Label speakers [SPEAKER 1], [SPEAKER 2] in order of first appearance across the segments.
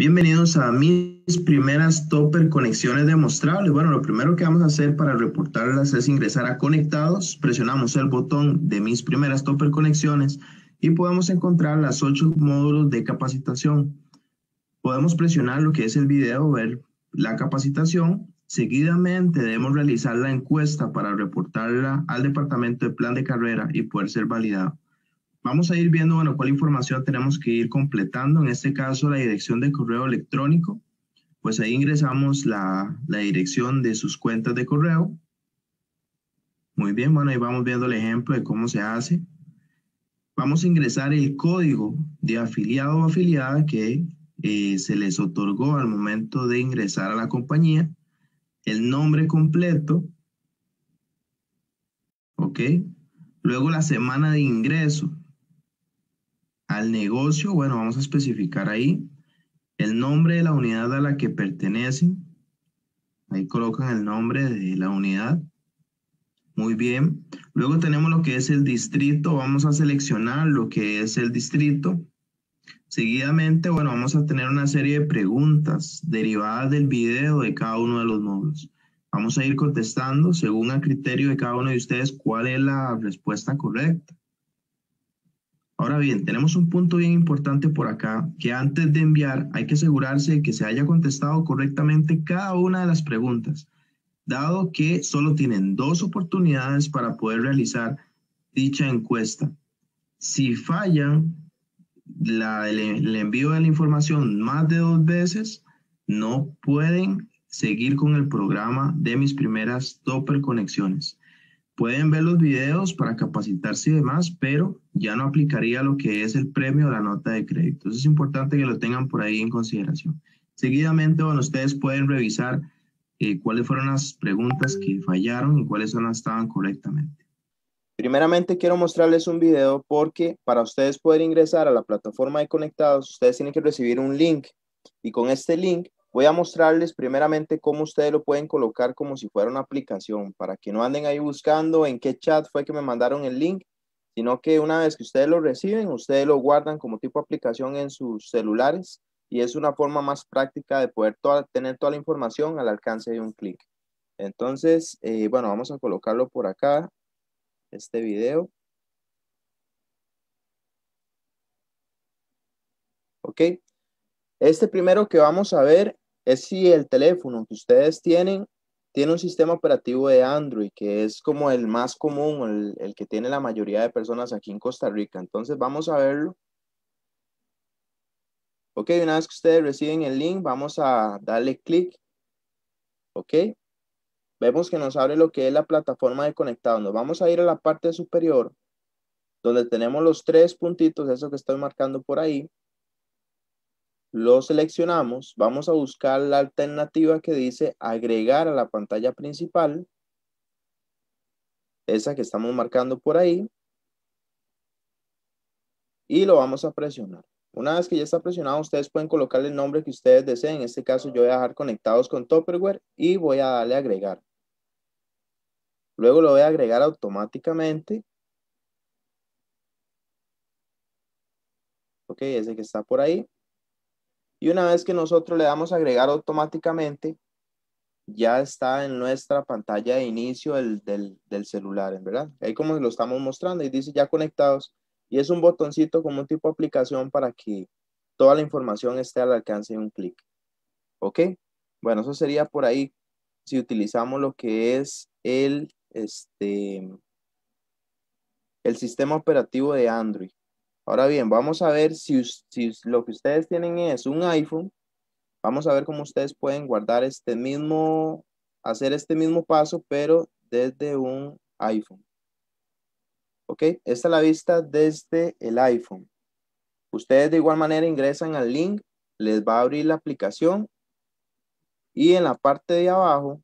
[SPEAKER 1] Bienvenidos a mis primeras Topper conexiones demostrables. Bueno, lo primero que vamos a hacer para reportarlas es ingresar a conectados, presionamos el botón de mis primeras Topper conexiones y podemos encontrar las ocho módulos de capacitación. Podemos presionar lo que es el video, ver la capacitación. Seguidamente debemos realizar la encuesta para reportarla al Departamento de Plan de Carrera y poder ser validada. Vamos a ir viendo, bueno, cuál información tenemos que ir completando. En este caso, la dirección de correo electrónico. Pues ahí ingresamos la, dirección de sus cuentas de correo. Muy bien, bueno, ahí vamos viendo el ejemplo de cómo se hace. Vamos a ingresar el código de afiliado o afiliada que eh, se les otorgó al momento de ingresar a la compañía, el nombre completo, ¿ok? Luego la semana de ingreso, al negocio, bueno, vamos a especificar ahí el nombre de la unidad a la que pertenecen. Ahí colocan el nombre de la unidad. Muy bien. Luego tenemos lo que es el distrito. Vamos a seleccionar lo que es el distrito. Seguidamente, bueno, vamos a tener una serie de preguntas derivadas del video de cada uno de los módulos. Vamos a ir contestando según el criterio de cada uno de ustedes cuál es la respuesta correcta. Ahora bien, tenemos un punto bien importante por acá, que antes de enviar hay que asegurarse de que se haya contestado correctamente cada una de las preguntas, dado que solo tienen dos oportunidades para poder realizar dicha encuesta. Si fallan e-, el, envío de la información más de dos veces, no pueden seguir con el programa de mis primeras topper conexiones. Pueden ver los videos para capacitarse y demás, pero ya no aplicaría lo que es el premio o la nota de crédito. es importante que lo tengan por ahí en consideración. Seguidamente, bueno, ustedes pueden revisar eh, cuáles fueron las preguntas que fallaron y cuáles no estaban correctamente. Primeramente quiero mostrarles un video porque para ustedes poder ingresar a la plataforma de conectados, ustedes tienen que recibir un link y con este link Voy a mostrarles primeramente cómo ustedes lo pueden colocar como si fuera una aplicación, para que no anden ahí buscando en qué chat fue que me mandaron el link, sino que una vez que ustedes lo reciben, ustedes lo guardan como tipo de aplicación en sus celulares y es una forma más práctica de poder tener toda la información al alcance de un clic. Entonces, eh, bueno, vamos a colocarlo por acá, este video. Ok, este primero que vamos a ver es si el teléfono que ustedes tienen tiene un sistema operativo de Android, que es como el más común, el, que tiene la mayoría de personas aquí en Costa Rica. Entonces vamos a verlo. Ok, una vez que ustedes reciben el link, vamos a darle clic. Ok, vemos que nos abre lo que es la plataforma de conectado. vamos a ir a la parte superior, donde tenemos los tres puntitos, eso que estoy marcando por ahí lo seleccionamos, vamos a buscar la alternativa que dice agregar a la pantalla principal, esa que estamos marcando por ahí, y lo vamos a presionar. Una vez que ya está presionado, ustedes pueden colocarle el nombre que ustedes deseen. En este caso, yo voy a dejar conectados con Topperware y voy a darle agregar. Luego lo voy a agregar automáticamente. Ok, ese que está por ahí. Y una vez que nosotros le damos agregar automáticamente, ya está en nuestra pantalla de inicio del, del, celular, ¿verdad? Ahí como lo estamos mostrando, y dice ya conectados. Y es un botoncito como un tipo de aplicación para que toda la información esté al alcance de un clic. ¿Ok? Bueno, eso sería por ahí si utilizamos lo que es el, este, el sistema operativo de Android. Ahora bien, vamos a ver si, si lo que ustedes tienen es un iPhone. Vamos a ver cómo ustedes pueden guardar este mismo, hacer este mismo paso, pero desde un iPhone. ¿Ok? Esta es la vista desde el iPhone. Ustedes de igual manera ingresan al link, les va a abrir la aplicación y en la parte de abajo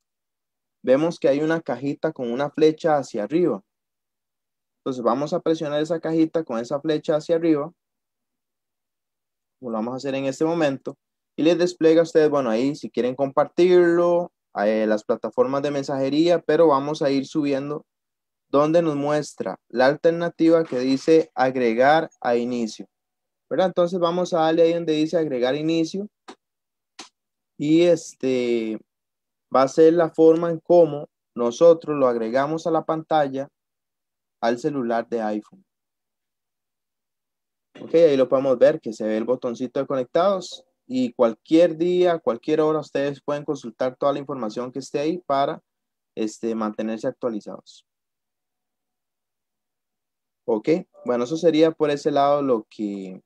[SPEAKER 1] vemos que hay una cajita con una flecha hacia arriba. Entonces vamos a presionar esa cajita con esa flecha hacia arriba. lo vamos a hacer en este momento. Y les despliega a ustedes, bueno, ahí si quieren compartirlo, eh, las plataformas de mensajería, pero vamos a ir subiendo donde nos muestra la alternativa que dice agregar a inicio. ¿verdad? Entonces vamos a darle ahí donde dice agregar inicio. Y este va a ser la forma en cómo nosotros lo agregamos a la pantalla al celular de iPhone. Ok, ahí lo podemos ver que se ve el botoncito de conectados y cualquier día, cualquier hora, ustedes pueden consultar toda la información que esté ahí para este, mantenerse actualizados. Ok, bueno, eso sería por ese lado lo que,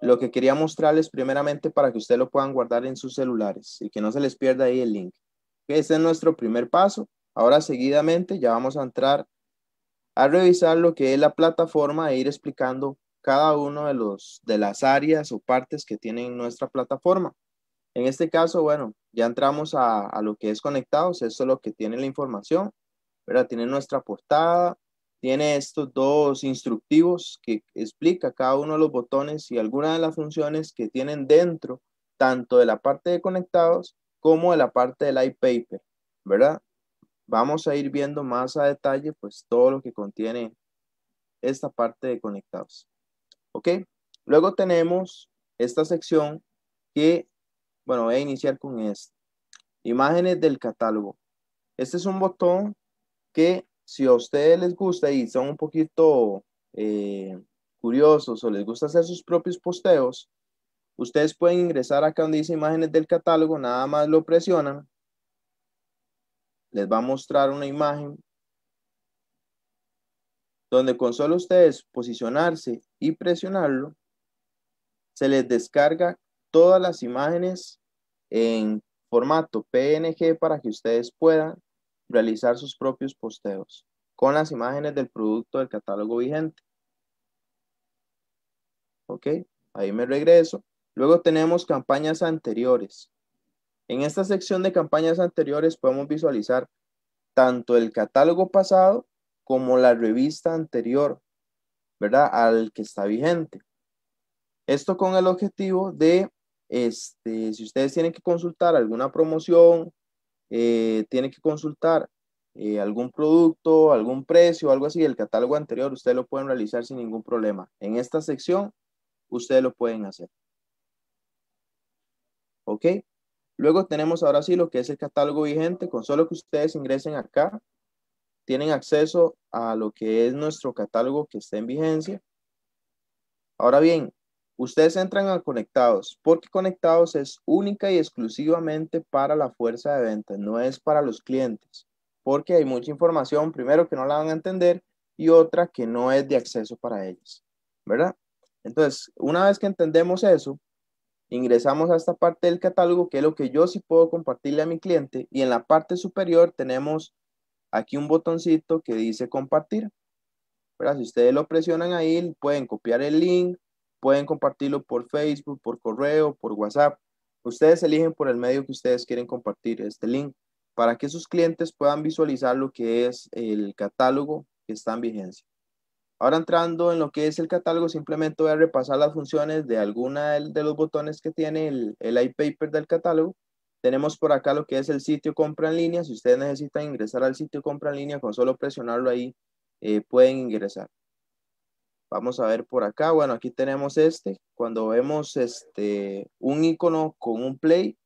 [SPEAKER 1] lo que quería mostrarles primeramente para que ustedes lo puedan guardar en sus celulares y que no se les pierda ahí el link. este es nuestro primer paso. Ahora seguidamente ya vamos a entrar a revisar lo que es la plataforma e ir explicando cada uno de los de las áreas o partes que tiene nuestra plataforma. En este caso, bueno, ya entramos a, a lo que es conectados, eso es lo que tiene la información, ¿verdad? Tiene nuestra portada, tiene estos dos instructivos que explica cada uno de los botones y algunas de las funciones que tienen dentro, tanto de la parte de conectados como de la parte del iPaper, ¿verdad? Vamos a ir viendo más a detalle pues todo lo que contiene esta parte de conectados. ¿Ok? Luego tenemos esta sección que, bueno, voy a iniciar con esta. Imágenes del catálogo. Este es un botón que si a ustedes les gusta y son un poquito eh, curiosos o les gusta hacer sus propios posteos, ustedes pueden ingresar acá donde dice imágenes del catálogo, nada más lo presionan les va a mostrar una imagen donde con solo ustedes posicionarse y presionarlo, se les descarga todas las imágenes en formato PNG para que ustedes puedan realizar sus propios posteos con las imágenes del producto del catálogo vigente. ¿Ok? Ahí me regreso. Luego tenemos campañas anteriores. En esta sección de campañas anteriores podemos visualizar tanto el catálogo pasado como la revista anterior, ¿verdad? Al que está vigente. Esto con el objetivo de, este, si ustedes tienen que consultar alguna promoción, eh, tienen que consultar eh, algún producto, algún precio, algo así, el catálogo anterior, ustedes lo pueden realizar sin ningún problema. En esta sección, ustedes lo pueden hacer. ¿Ok? Luego tenemos ahora sí lo que es el catálogo vigente. Con solo que ustedes ingresen acá, tienen acceso a lo que es nuestro catálogo que está en vigencia. Ahora bien, ustedes entran a Conectados, porque Conectados es única y exclusivamente para la fuerza de ventas, no es para los clientes, porque hay mucha información, primero que no la van a entender y otra que no es de acceso para ellos, ¿verdad? Entonces, una vez que entendemos eso, Ingresamos a esta parte del catálogo, que es lo que yo sí puedo compartirle a mi cliente. Y en la parte superior tenemos aquí un botoncito que dice compartir. pero Si ustedes lo presionan ahí, pueden copiar el link, pueden compartirlo por Facebook, por correo, por WhatsApp. Ustedes eligen por el medio que ustedes quieren compartir este link para que sus clientes puedan visualizar lo que es el catálogo que está en vigencia. Ahora entrando en lo que es el catálogo, simplemente voy a repasar las funciones de alguna de los botones que tiene el, el iPaper del catálogo. Tenemos por acá lo que es el sitio compra en línea. Si ustedes necesitan ingresar al sitio compra en línea, con solo presionarlo ahí eh, pueden ingresar. Vamos a ver por acá. Bueno, aquí tenemos este. Cuando vemos este, un icono con un play,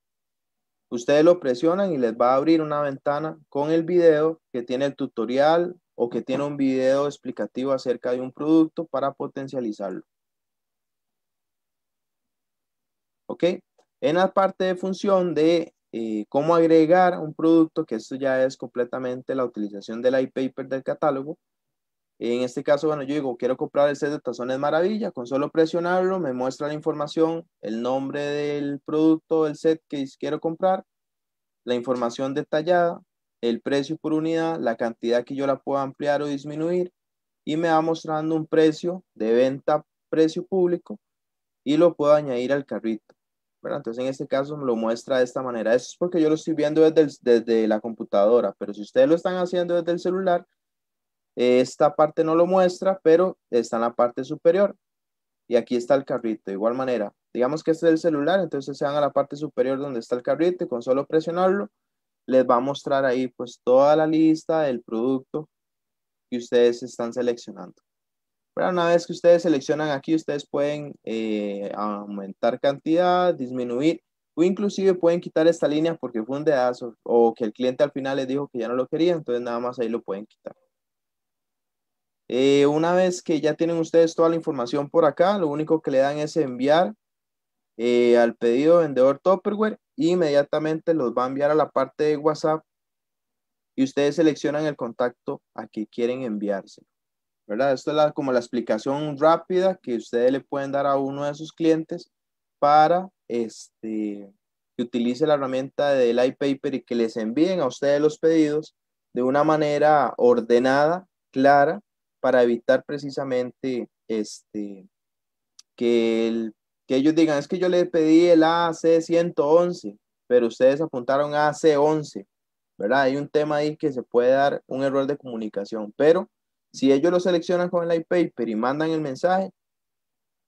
[SPEAKER 1] ustedes lo presionan y les va a abrir una ventana con el video que tiene el tutorial, o que tiene un video explicativo acerca de un producto para potencializarlo. ¿Ok? En la parte de función de eh, cómo agregar un producto, que esto ya es completamente la utilización del iPaper del catálogo. En este caso, bueno, yo digo, quiero comprar el set de tazones maravilla, con solo presionarlo me muestra la información, el nombre del producto, el set que quiero comprar, la información detallada, el precio por unidad, la cantidad que yo la puedo ampliar o disminuir y me va mostrando un precio de venta, precio público y lo puedo añadir al carrito. Bueno, Entonces en este caso lo muestra de esta manera. Eso es porque yo lo estoy viendo desde, desde la computadora, pero si ustedes lo están haciendo desde el celular, esta parte no lo muestra, pero está en la parte superior. Y aquí está el carrito. De igual manera, digamos que este es el celular, entonces se van a la parte superior donde está el carrito con solo presionarlo les va a mostrar ahí pues toda la lista del producto que ustedes están seleccionando. Pero una vez que ustedes seleccionan aquí, ustedes pueden eh, aumentar cantidad, disminuir o inclusive pueden quitar esta línea porque fue un dedazo o que el cliente al final les dijo que ya no lo quería, entonces nada más ahí lo pueden quitar. Eh, una vez que ya tienen ustedes toda la información por acá, lo único que le dan es enviar eh, al pedido vendedor Topperware inmediatamente los va a enviar a la parte de WhatsApp y ustedes seleccionan el contacto a que quieren enviarse. ¿Verdad? Esto es como la explicación rápida que ustedes le pueden dar a uno de sus clientes para este, que utilice la herramienta del iPaper y que les envíen a ustedes los pedidos de una manera ordenada, clara, para evitar precisamente este, que el que ellos digan, es que yo le pedí el AC111, pero ustedes apuntaron a AC11, ¿verdad? Hay un tema ahí que se puede dar un error de comunicación, pero si ellos lo seleccionan con el iPaper y mandan el mensaje,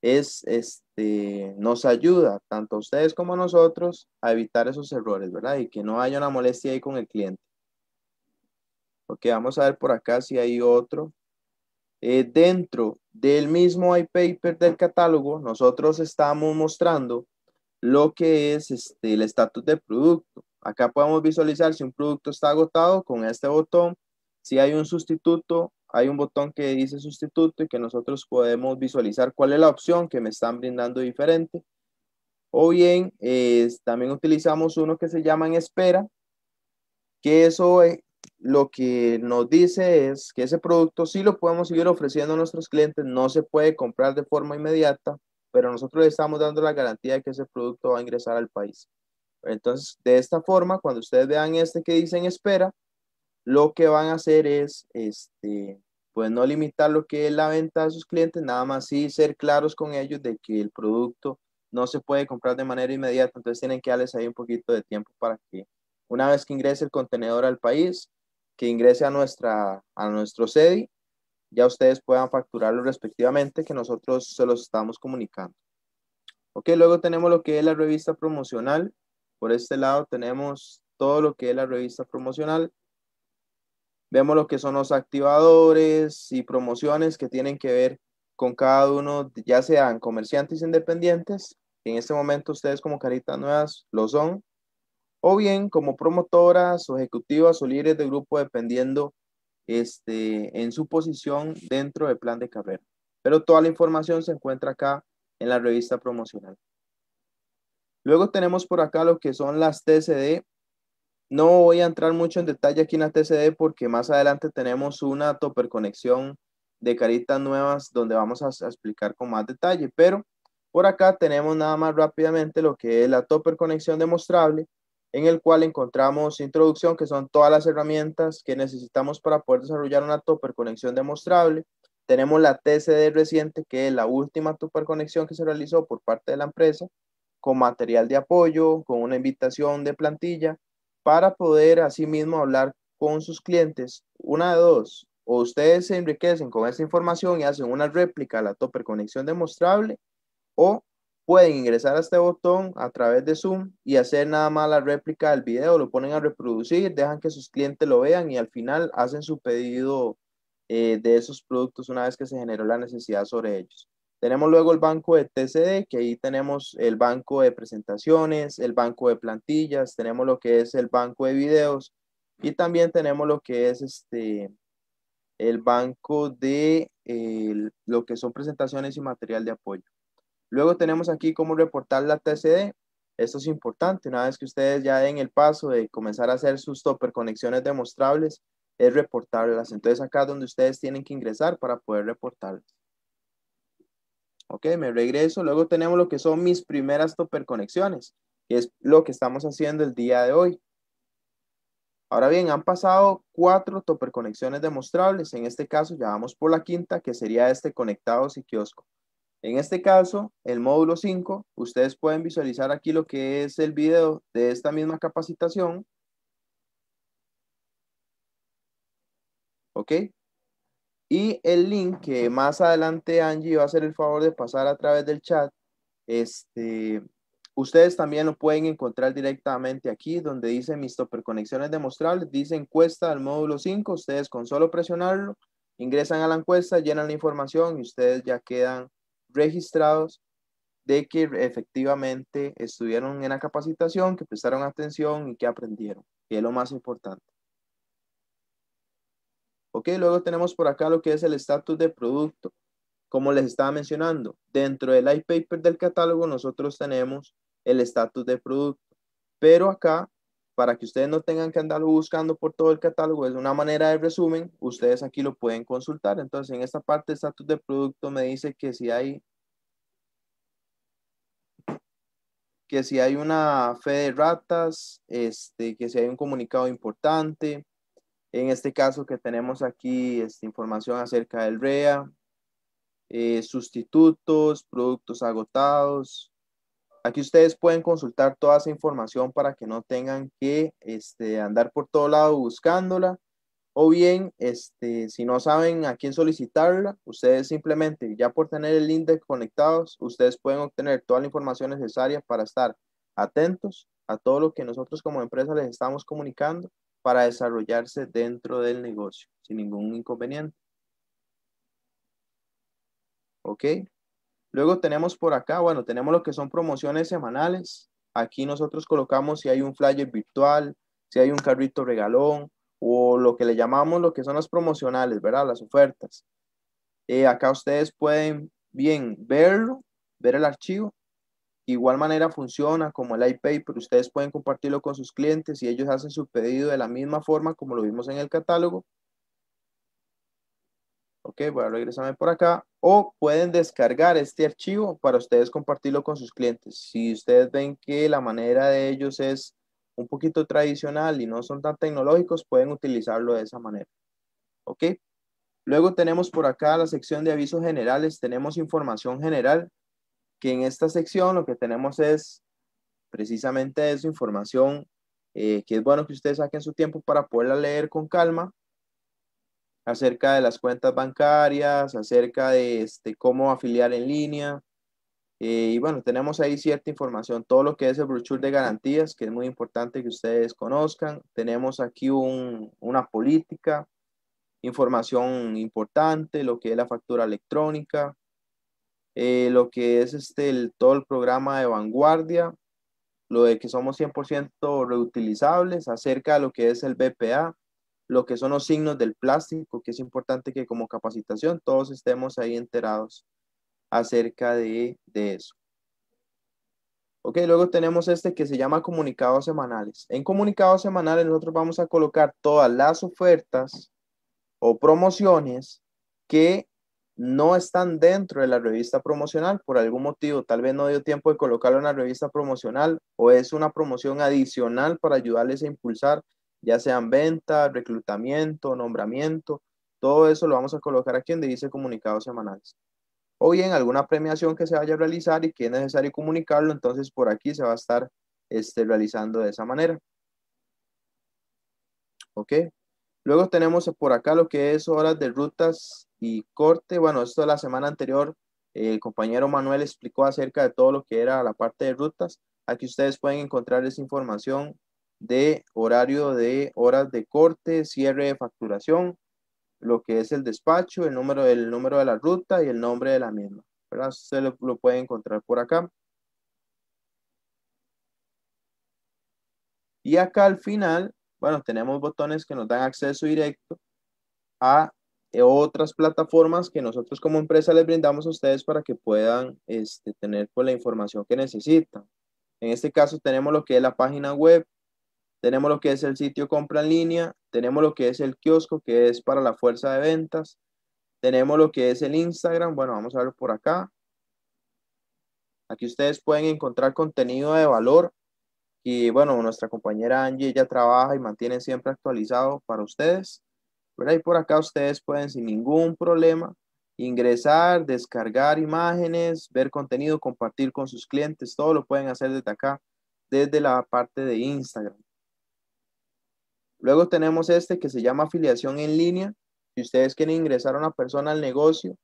[SPEAKER 1] es, este, nos ayuda tanto a ustedes como nosotros a evitar esos errores, ¿verdad? Y que no haya una molestia ahí con el cliente. Ok, vamos a ver por acá si hay otro. Eh, dentro del mismo iPaper del catálogo, nosotros estamos mostrando lo que es este, el estatus de producto. Acá podemos visualizar si un producto está agotado con este botón, si hay un sustituto, hay un botón que dice sustituto y que nosotros podemos visualizar cuál es la opción que me están brindando diferente. O bien, eh, también utilizamos uno que se llama en espera, que eso es... Eh, lo que nos dice es que ese producto sí lo podemos seguir ofreciendo a nuestros clientes, no se puede comprar de forma inmediata, pero nosotros le estamos dando la garantía de que ese producto va a ingresar al país. Entonces, de esta forma, cuando ustedes vean este que dicen espera, lo que van a hacer es, este, pues no limitar lo que es la venta a sus clientes, nada más sí ser claros con ellos de que el producto no se puede comprar de manera inmediata, entonces tienen que darles ahí un poquito de tiempo para que una vez que ingrese el contenedor al país, que ingrese a, nuestra, a nuestro SEDI, ya ustedes puedan facturarlo respectivamente, que nosotros se los estamos comunicando. Ok, luego tenemos lo que es la revista promocional. Por este lado tenemos todo lo que es la revista promocional. Vemos lo que son los activadores y promociones que tienen que ver con cada uno, ya sean comerciantes independientes. En este momento ustedes como Caritas Nuevas lo son, o bien como promotoras o ejecutivas o líderes de grupo dependiendo este, en su posición dentro del plan de carrera. Pero toda la información se encuentra acá en la revista promocional. Luego tenemos por acá lo que son las TCD. No voy a entrar mucho en detalle aquí en las TCD porque más adelante tenemos una conexión de caritas nuevas donde vamos a, explicar con más detalle, pero por acá tenemos nada más rápidamente lo que es la topper conexión demostrable, en el cual encontramos introducción, que son todas las herramientas que necesitamos para poder desarrollar una conexión demostrable. Tenemos la TCD reciente, que es la última conexión que se realizó por parte de la empresa, con material de apoyo, con una invitación de plantilla, para poder asimismo hablar con sus clientes. Una de dos, o ustedes se enriquecen con esta información y hacen una réplica a la conexión demostrable, o pueden ingresar a este botón a través de Zoom y hacer nada más la réplica del video, lo ponen a reproducir, dejan que sus clientes lo vean y al final hacen su pedido eh, de esos productos una vez que se generó la necesidad sobre ellos. Tenemos luego el banco de TCD, que ahí tenemos el banco de presentaciones, el banco de plantillas, tenemos lo que es el banco de videos y también tenemos lo que es este, el banco de lo que son presentaciones y material de apoyo. Luego tenemos aquí cómo reportar la TCD. Esto es importante, una vez que ustedes ya den el paso de comenzar a hacer sus topper conexiones demostrables, es reportarlas. Entonces acá es donde ustedes tienen que ingresar para poder reportarlas. Ok, me regreso. Luego tenemos lo que son mis primeras topper conexiones, que es lo que estamos haciendo el día de hoy. Ahora bien, han pasado cuatro topper conexiones demostrables. En este caso ya vamos por la quinta, que sería este conectados y kiosco. En este caso, el módulo 5, ustedes pueden visualizar aquí lo que es el video de esta misma capacitación. ¿Ok? Y el link que más adelante Angie va a hacer el favor de pasar a través del chat, este, ustedes también lo pueden encontrar directamente aquí donde dice mis superconexiones demostrables, dice encuesta del módulo 5, ustedes con solo presionarlo, ingresan a la encuesta, llenan la información y ustedes ya quedan registrados de que efectivamente estuvieron en la capacitación, que prestaron atención y que aprendieron, que es lo más importante. Ok, luego tenemos por acá lo que es el estatus de producto. Como les estaba mencionando, dentro del iPaper del catálogo nosotros tenemos el estatus de producto, pero acá para que ustedes no tengan que andarlo buscando por todo el catálogo, es una manera de resumen, ustedes aquí lo pueden consultar. Entonces, en esta parte, de estatus de producto me dice que si hay que si hay una fe de ratas, este, que si hay un comunicado importante, en este caso que tenemos aquí esta información acerca del REA, eh, sustitutos, productos agotados, Aquí ustedes pueden consultar toda esa información para que no tengan que este, andar por todo lado buscándola. O bien, este, si no saben a quién solicitarla, ustedes simplemente, ya por tener el link conectado, conectados, ustedes pueden obtener toda la información necesaria para estar atentos a todo lo que nosotros como empresa les estamos comunicando para desarrollarse dentro del negocio sin ningún inconveniente. ¿Ok? Luego tenemos por acá, bueno, tenemos lo que son promociones semanales. Aquí nosotros colocamos si hay un flyer virtual, si hay un carrito regalón o lo que le llamamos lo que son las promocionales, ¿verdad? Las ofertas. Eh, acá ustedes pueden bien verlo, ver el archivo. Igual manera funciona como el pero Ustedes pueden compartirlo con sus clientes y ellos hacen su pedido de la misma forma como lo vimos en el catálogo. Ok, voy a regresarme por acá. O pueden descargar este archivo para ustedes compartirlo con sus clientes. Si ustedes ven que la manera de ellos es un poquito tradicional y no son tan tecnológicos, pueden utilizarlo de esa manera. ¿Ok? Luego tenemos por acá la sección de avisos generales. Tenemos información general, que en esta sección lo que tenemos es precisamente esa información eh, que es bueno que ustedes saquen su tiempo para poderla leer con calma acerca de las cuentas bancarias, acerca de este, cómo afiliar en línea. Eh, y bueno, tenemos ahí cierta información, todo lo que es el brochure de garantías, que es muy importante que ustedes conozcan. Tenemos aquí una política, información importante, lo que es la factura electrónica, eh, lo que es este, el, todo el programa de vanguardia, lo de que somos 100% reutilizables, acerca de lo que es el BPA, lo que son los signos del plástico, que es importante que como capacitación todos estemos ahí enterados acerca de, eso. Ok, luego tenemos este que se llama comunicados semanales. En comunicados semanales nosotros vamos a colocar todas las ofertas o promociones que no están dentro de la revista promocional por algún motivo. Tal vez no dio tiempo de colocarlo en la revista promocional o es una promoción adicional para ayudarles a impulsar ya sean venta, reclutamiento, nombramiento, todo eso lo vamos a colocar aquí donde dice comunicados semanales. O bien alguna premiación que se vaya a realizar y que es necesario comunicarlo, entonces por aquí se va a estar este, realizando de esa manera. ¿Ok? Luego tenemos por acá lo que es horas de rutas y corte. Bueno, esto la semana anterior el compañero Manuel explicó acerca de todo lo que era la parte de rutas. Aquí ustedes pueden encontrar esa información de horario de horas de corte, cierre de facturación, lo que es el despacho, el número, el número de la ruta y el nombre de la misma. ¿verdad? Usted lo, puede encontrar por acá. Y acá al final, bueno, tenemos botones que nos dan acceso directo a otras plataformas que nosotros como empresa les brindamos a ustedes para que puedan este, tener pues, la información que necesitan. En este caso tenemos lo que es la página web, tenemos lo que es el sitio compra en línea, tenemos lo que es el kiosco, que es para la fuerza de ventas, tenemos lo que es el Instagram, bueno, vamos a ver por acá. Aquí ustedes pueden encontrar contenido de valor y bueno, nuestra compañera Angie ya trabaja y mantiene siempre actualizado para ustedes. ¿verdad? ahí por acá ustedes pueden sin ningún problema ingresar, descargar imágenes, ver contenido, compartir con sus clientes, todo lo pueden hacer desde acá, desde la parte de Instagram. Luego tenemos este que se llama afiliación en línea. Si ustedes quieren ingresar a una persona al negocio,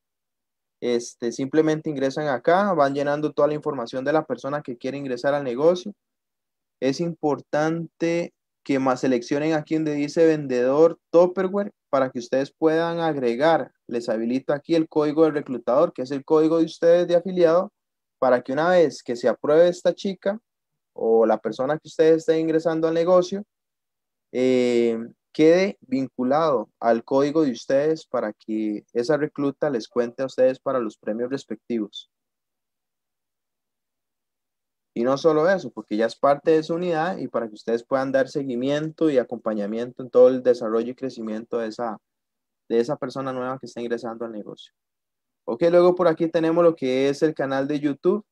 [SPEAKER 1] este, simplemente ingresan acá, van llenando toda la información de la persona que quiere ingresar al negocio. Es importante que más seleccionen aquí donde dice vendedor Topperware para que ustedes puedan agregar. Les habilita aquí el código del reclutador, que es el código de ustedes de afiliado, para que una vez que se apruebe esta chica o la persona que ustedes estén ingresando al negocio, eh, quede vinculado al código de ustedes para que esa recluta les cuente a ustedes para los premios respectivos. Y no solo eso, porque ya es parte de su unidad y para que ustedes puedan dar seguimiento y acompañamiento en todo el desarrollo y crecimiento de esa, de esa persona nueva que está ingresando al negocio. Ok, luego por aquí tenemos lo que es el canal de YouTube.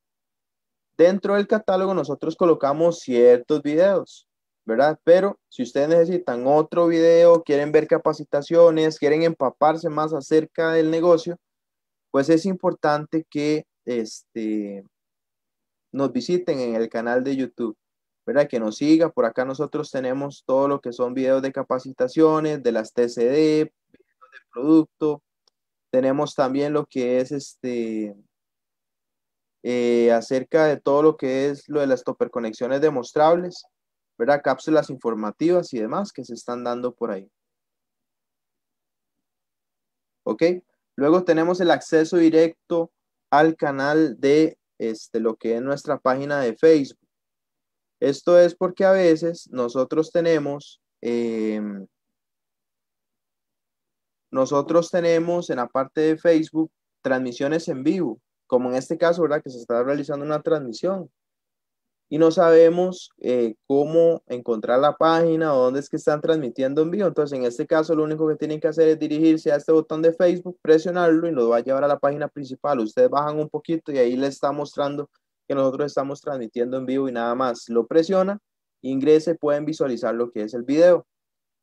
[SPEAKER 1] Dentro del catálogo nosotros colocamos ciertos videos. ¿verdad? Pero si ustedes necesitan otro video, quieren ver capacitaciones, quieren empaparse más acerca del negocio, pues es importante que este, nos visiten en el canal de YouTube, ¿verdad? Que nos siga. Por acá nosotros tenemos todo lo que son videos de capacitaciones, de las TCD, de producto. Tenemos también lo que es este, eh, acerca de todo lo que es lo de las toperconexiones demostrables. ¿verdad? Cápsulas informativas y demás que se están dando por ahí. ¿Ok? Luego tenemos el acceso directo al canal de este, lo que es nuestra página de Facebook. Esto es porque a veces nosotros tenemos, em, nosotros tenemos en la parte de Facebook transmisiones en vivo, como en este caso, ¿verdad? Que se está realizando una transmisión y no sabemos eh, cómo encontrar la página o dónde es que están transmitiendo en vivo. Entonces, en este caso, lo único que tienen que hacer es dirigirse a este botón de Facebook, presionarlo y nos va a llevar a la página principal. Ustedes bajan un poquito y ahí les está mostrando que nosotros estamos transmitiendo en vivo y nada más. Lo presiona, ingrese, pueden visualizar lo que es el video.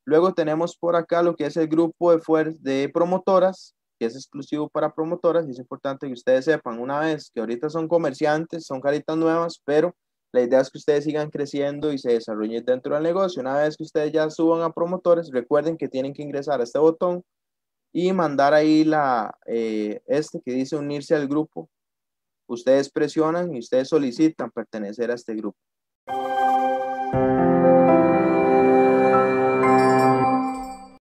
[SPEAKER 1] Luego tenemos por acá lo que es el grupo de, de promotoras, que es exclusivo para promotoras. Y es importante que ustedes sepan, una vez que ahorita son comerciantes, son caritas nuevas, pero la idea es que ustedes sigan creciendo y se desarrollen dentro del negocio. Una vez que ustedes ya suban a promotores, recuerden que tienen que ingresar a este botón y mandar ahí la, eh, este que dice unirse al grupo. Ustedes presionan y ustedes solicitan pertenecer a este grupo.